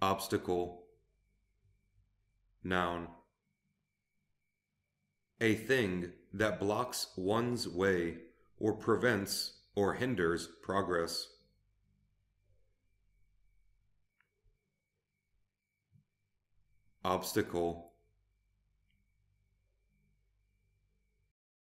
Obstacle. Noun. A thing that blocks one's way or prevents or hinders progress. Obstacle.